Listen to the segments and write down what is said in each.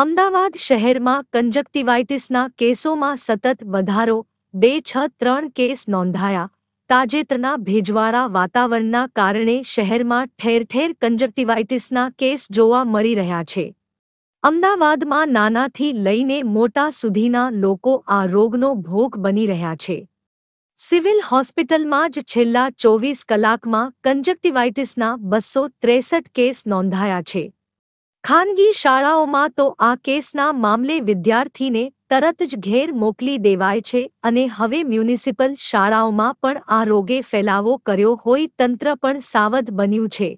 અમદાવાદ શહેરમાં કંજક્ટિવાઇટિસના કેસોમાં સતત વધારો બે છ ત્રણ કેસ નોંધાયા તાજેતરના ભેજવાળા વાતાવરણના કારણે શહેરમાં ઠેર ઠેર કંજક્ટિવાઇટિસના કેસ જોવા મળી રહ્યા છે અમદાવાદમાં નાનાથી લઈને મોટા સુધીના લોકો આ રોગનો ભોગ બની રહ્યા છે સિવિલ હોસ્પિટલમાં જ છેલ્લા ચોવીસ કલાકમાં કંજક્ટિવાઇટિસના બસો ત્રેસઠ કેસ નોંધાયા છે ખાનગી શાળાઓમાં તો આ કેસના મામલે વિદ્યાર્થીને તરત જ ઘેર મોકલી દેવાય છે અને હવે મ્યુનિસિપલ શાળાઓમાં પણ આ રોગે ફેલાવો કર્યો હોય તંત્ર પણ સાવધ બન્યું છે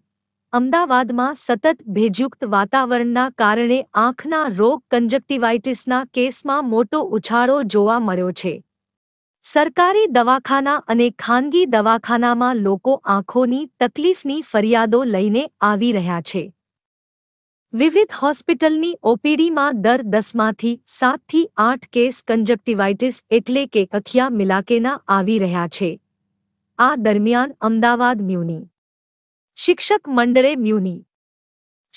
અમદાવાદમાં સતત ભેજયુક્ત વાતાવરણના કારણે આંખના રોગ કંજક્ટિવાઇટિસના કેસમાં મોટો ઉછાળો જોવા મળ્યો છે સરકારી દવાખાના અને ખાનગી દવાખાનામાં લોકો આંખોની તકલીફની ફરિયાદો લઈને આવી રહ્યા છે વિવિધ હોસ્પિટલની ઓપીડીમાં દર દસમાંથી સાતથી આઠ કેસ કન્જક્ટિવાઇટિસ એટલે કે અખિયા મિલાકેના આવી રહ્યા છે આ દરમિયાન અમદાવાદ મ્યુની શિક્ષક મંડળે મ્યુની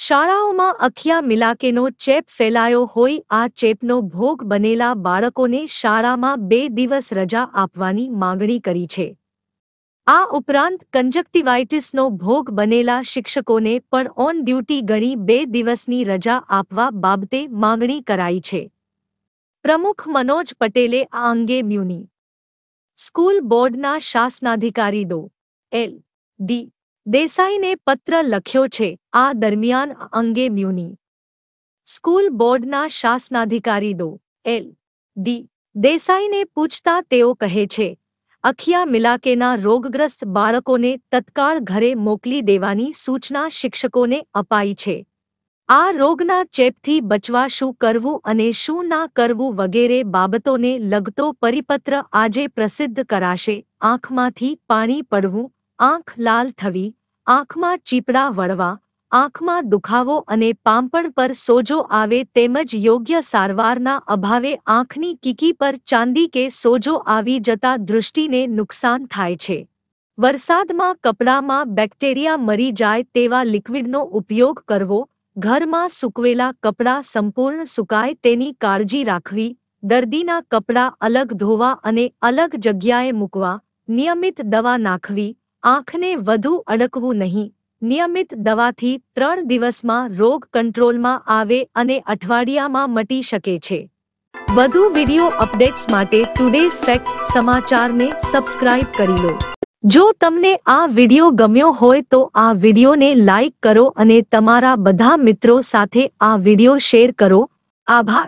શાળાઓમાં અખિયા મિલાકેનો ચેપ ફેલાયો હોય આ ચેપનો ભોગ બનેલા બાળકોને શાળામાં બે દિવસ રજા આપવાની માંગણી કરી છે આ ઉપરાંત કન્જક્ટિવાઇટિસનો ભોગ બનેલા શિક્ષકોને પણ ઓન ડ્યુટી ગણી બે દિવસની રજા આપવા બાબતે માંગણી કરાઈ છે પ્રમુખ મનોજ પટેલે આ અંગે મ્યુની સ્કૂલ બોર્ડના શાસનાધિકારી ડો એલ ડી દેસાઈને પત્ર લખ્યો છે આ દરમિયાન અંગે મ્યુની સ્કૂલ બોર્ડના શાસનાધિકારી ડો એલ ડી દેસાઈને પૂછતા તેઓ કહે છે અખિયા મિલાકેના રોગગ્રસ્ત બાળકોને તત્કાળ ઘરે મોકલી દેવાની સૂચના શિક્ષકોને અપાઈ છે આ રોગના ચેપથી બચવા શું કરવું અને શું ના કરવું વગેરે બાબતોને લગતો પરિપત્ર આજે પ્રસિદ્ધ કરાશે આંખમાંથી પાણી પડવું આંખ લાલ થવી આંખમાં ચીપડા વળવા આંખમાં દુખાવો અને પાંપણ પર સોજો આવે તેમજ યોગ્ય સારવારના અભાવે આંખની કીકી પર ચાંદી કે સોજો આવી જતા દૃષ્ટિને નુકસાન થાય છે વરસાદમાં કપડામાં બેક્ટેરિયા મરી જાય તેવા લિક્વિડનો ઉપયોગ કરવો ઘરમાં સૂકવેલા કપડાં સંપૂર્ણ સુકાય તેની કાળજી રાખવી દર્દીના કપડાં અલગ ધોવા અને અલગ જગ્યાએ મૂકવા નિયમિત દવા નાખવી આંખને વધુ અડકવું નહીં નિયમિત દવાથી ત્રણ દિવસમાં રોગ કંટ્રોલમાં આવે અને અઠવાડિયામાં મટી શકે છે વધુ વિડીયો અપડેટ્સ માટે ટુડેઝ ફેક્ટ સમાચારને સબસ્ક્રાઇબ કરી લો જો તમને આ વિડીયો ગમ્યો હોય તો આ વિડીયોને લાઇક કરો અને તમારા બધા મિત્રો સાથે આ વિડીયો શેર કરો આભાર